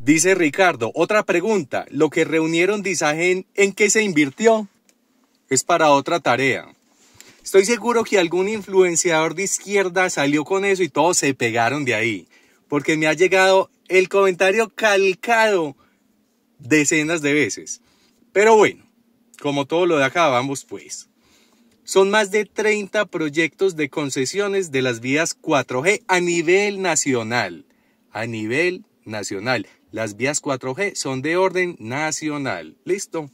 Dice Ricardo, otra pregunta, lo que reunieron Disagen, ¿en qué se invirtió? Es para otra tarea. Estoy seguro que algún influenciador de izquierda salió con eso y todos se pegaron de ahí, porque me ha llegado el comentario calcado decenas de veces. Pero bueno, como todo lo de acá, vamos pues. Son más de 30 proyectos de concesiones de las vías 4G a nivel nacional. A nivel nacional. Las vías 4G son de orden nacional. Listo.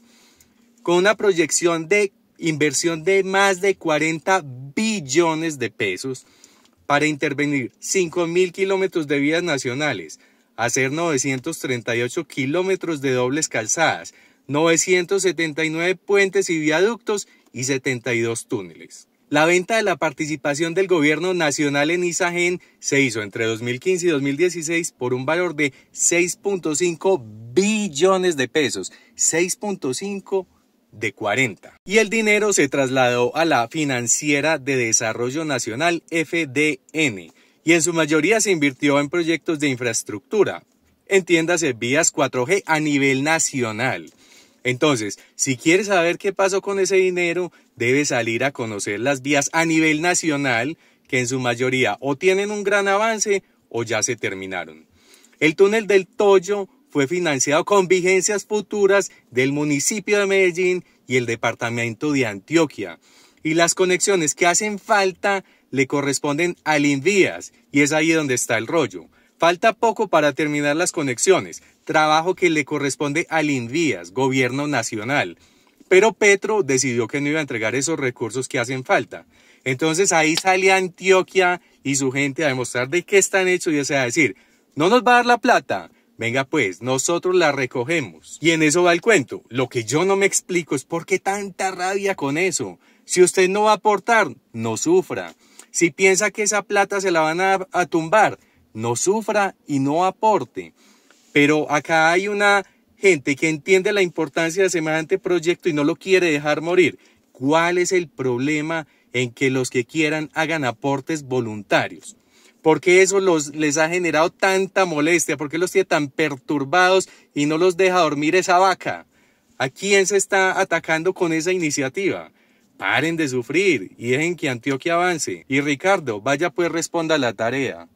Con una proyección de inversión de más de 40 billones de pesos para intervenir 5.000 kilómetros de vías nacionales, hacer 938 kilómetros de dobles calzadas, 979 puentes y viaductos y 72 túneles. La venta de la participación del gobierno nacional en Isagen se hizo entre 2015 y 2016 por un valor de 6.5 billones de pesos. 6.5 de 40. Y el dinero se trasladó a la Financiera de Desarrollo Nacional FDN y en su mayoría se invirtió en proyectos de infraestructura, entiéndase vías 4G a nivel nacional entonces, si quieres saber qué pasó con ese dinero, debes salir a conocer las vías a nivel nacional que en su mayoría o tienen un gran avance o ya se terminaron. El túnel del Toyo fue financiado con vigencias futuras del municipio de Medellín y el departamento de Antioquia. Y las conexiones que hacen falta le corresponden a Invías y es ahí donde está el rollo. Falta poco para terminar las conexiones, trabajo que le corresponde al INVIAS, gobierno nacional. Pero Petro decidió que no iba a entregar esos recursos que hacen falta. Entonces ahí sale Antioquia y su gente a demostrar de qué están hechos y sea, a decir, no nos va a dar la plata, Venga pues, nosotros la recogemos. Y en eso va el cuento. Lo que yo no me explico es por qué tanta rabia con eso. Si usted no va a aportar, no sufra. Si piensa que esa plata se la van a tumbar, no sufra y no aporte. Pero acá hay una gente que entiende la importancia de semejante proyecto y no lo quiere dejar morir. ¿Cuál es el problema en que los que quieran hagan aportes voluntarios? ¿Por qué eso les ha generado tanta molestia? ¿Por qué los tiene tan perturbados y no los deja dormir esa vaca? ¿A quién se está atacando con esa iniciativa? Paren de sufrir y dejen que Antioquia avance. Y Ricardo, vaya pues responda a la tarea.